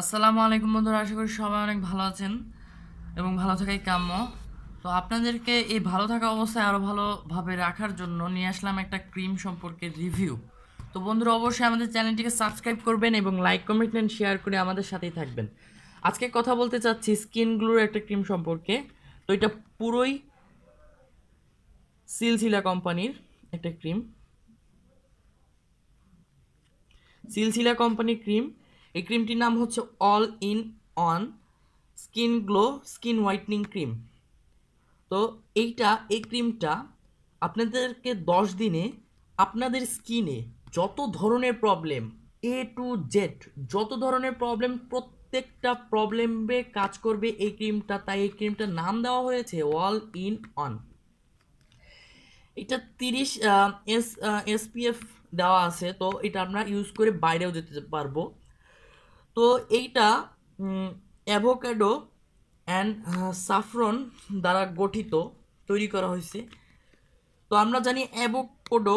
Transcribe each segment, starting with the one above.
আসসালামু আলাইকুম বন্ধুরা আশা করি সবাই অনেক ভালো আছেন এবং ভালো থাকাই কাম্য তো আপনাদেরকে এই ভালো থাকা অবস্থায় আরও ভালোভাবে রাখার জন্য নিয়ে আসলাম একটা ক্রিম সম্পর্কে রিভিউ তো বন্ধুরা অবশ্যই আমাদের চ্যানেলটিকে সাবস্ক্রাইব করবেন এবং লাইক কমেন্ট অ্যান্ড শেয়ার করে আমাদের সাথেই থাকবেন আজকে কথা বলতে চাচ্ছি স্কিন গ্লোর একটা ক্রিম সম্পর্কে তো এটা পুরোই সিলসিলা কোম্পানির একটা ক্রিম সিলসিলা কোম্পানির ক্রিম এই ক্রিমটির নাম হচ্ছে all in on skin glow skin whitening cream তো এইটা এই ক্রিমটা আপনাদেরকে দশ দিনে আপনাদের স্কিনে যত ধরনের প্রবলেম এ টু জেড যত ধরনের প্রবলেম প্রত্যেকটা প্রবলেমে কাজ করবে এই ক্রিমটা তাই এই ক্রিমটার নাম দেওয়া হয়েছে অল ইন অন এটা তিরিশ এস এসপিএফ দেওয়া আছে তো এটা আমরা ইউজ করে বাইরেও যেতে পারবো তো এইটা অ্যাভোক্যাডো অ্যান্ড সাফরন দ্বারা গঠিত তৈরি করা হয়েছে তো আমরা জানি অ্যাভোকোডো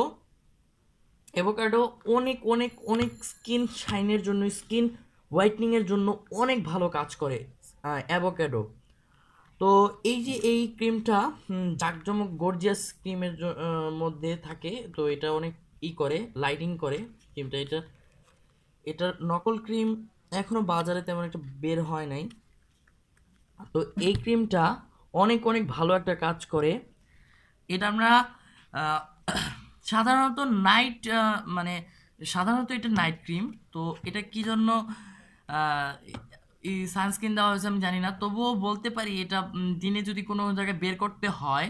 অ্যাভোকাডো অনেক অনেক অনেক স্কিন শাইনের জন্য স্কিন হোয়াইটনিংয়ের জন্য অনেক ভালো কাজ করে অ্যাভোকাডো তো এই যে এই ক্রিমটা জাকজমক গর্জিয়াস ক্রিমের মধ্যে থাকে তো এটা অনেক ই করে লাইটিং করে ক্রিমটা এটা এটার নকল ক্রিম এখনও বাজারে তেমন একটা বের হয় নাই তো এই ক্রিমটা অনেক অনেক ভালো একটা কাজ করে এটা আমরা সাধারণত নাইট মানে সাধারণত এটা নাইট ক্রিম তো এটা কি জন্য সানস্ক্রিন দেওয়া হয়েছে আমি জানি না তবুও বলতে পারি এটা দিনে যদি কোনো জায়গায় বের করতে হয়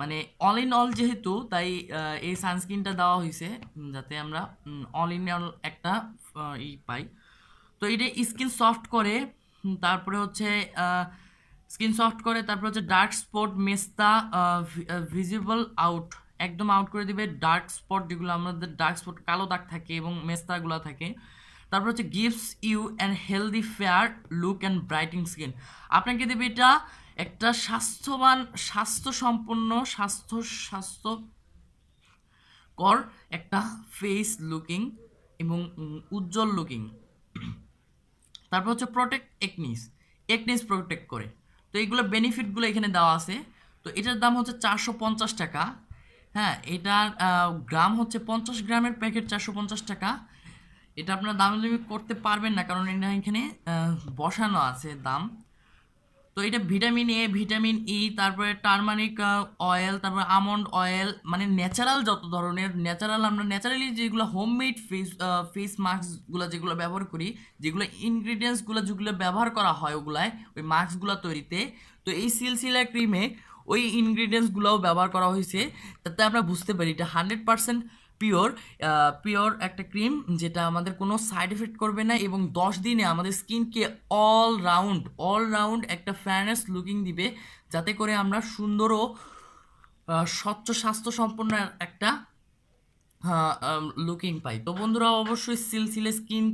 মানে অল ইন অল যেহেতু তাই এই সানস্ক্রিনটা দেওয়া হয়েছে যাতে আমরা অল ইন অল একটা ই পাই তো এটা স্কিন সফট করে তারপরে হচ্ছে স্কিন সফট করে তারপরে হচ্ছে ডার্ক স্পট মেস্তা ভিজিবল আউট একদম আউট করে দিবে ডার্ক স্পট যেগুলো আমাদের ডার্ক স্পট কালো দাগ থাকে এবং মেস্তাগুলো থাকে তারপর হচ্ছে gives you and healthy fair look and brightening skin আপনাকে দেবে এটা একটা স্বাস্থ্যবান স্বাস্থ্য সম্পন্ন স্বাস্থ্য স্বাস্থ্য কর একটা ফেস লুকিং এবং উজ্জ্বল লুকিং তারপর হচ্ছে প্রোটেক্ট একনিস একনিস প্রোটেক্ট করে তো এইগুলো বেনিফিটগুলো এখানে দেওয়া আছে তো এটার দাম হচ্ছে চারশো পঞ্চাশ টাকা হ্যাঁ এটার গ্রাম হচ্ছে পঞ্চাশ গ্রামের প্যাকেট চারশো পঞ্চাশ টাকা এটা আপনারা দাম করতে পারবেন না কারণ এটা এখানে বসানো আছে দাম তো এটা vitamin A vitamin E e, তারপরে টার্মারিক অয়েল তারপরে আমন্ড অয়েল মানে ন্যাচারাল যত ধরনের ন্যাচারাল আমরা ন্যাচারালি যেগুলো হোমমেড ফেস ফেস মাস্কগুলো যেগুলো ব্যবহার করি যেগুলো ইনগ্রিডিয়েন্টসগুলো যেগুলো ব্যবহার করা হয় ওগুলায় ওই মাস্কগুলো তৈরিতে তো এই সিলসিলা ক্রিমে ওই ইনগ্রিডিয়েন্টসগুলোও ব্যবহার করা হয়েছে তাতে আমরা বুঝতে পারি এটা হান্ড্রেড পার্সেন্ট পিওর পিওর একটা ক্রিম যেটা আমাদের কোনো সাইড এফেক্ট করবে না এবং দশ দিনে আমাদের স্কিনকে অলরাউন্ড অলরাউন্ড একটা ফ্যানেস লুকিং দিবে যাতে করে আমরা সুন্দর ও স্বচ্ছ স্বাস্থ্য সম্পন্ন একটা লুকিং পাই তো বন্ধুরা অবশ্যই সিলসিলে স্কিন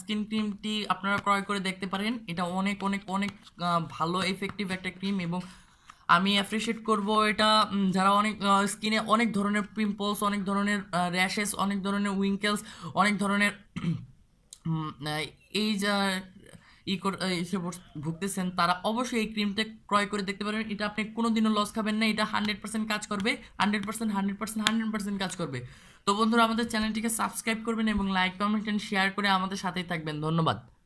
স্কিন ক্রিমটি আপনারা ক্রয় করে দেখতে পারেন এটা অনেক অনেক অনেক ভালো এফেক্টিভ একটা ক্রিম এবং আমি অ্যাপ্রিসিয়েট করব এটা যারা অনেক স্কিনে অনেক ধরনের পিম্পলস অনেক ধরনের র্যাশেস অনেক ধরনের উইঙ্কেলস অনেক ধরনের এই যা ই এসে ভুগতেছেন তারা অবশ্যই এই ক্রিমটা ক্রয় করে দেখতে পারেন এটা আপনি কোনো দিনও লস খাবেন না এটা হান্ড্রেড পার্সেন্ট কাজ করবে hundred percent hundred percent hundred percent কাজ করবে তো বন্ধুরা আমাদের চ্যানেলটিকে সাবস্ক্রাইব করবেন এবং লাইক কমেন্ট অ্যান্ড শেয়ার করে আমাদের সাথেই থাকবেন ধন্যবাদ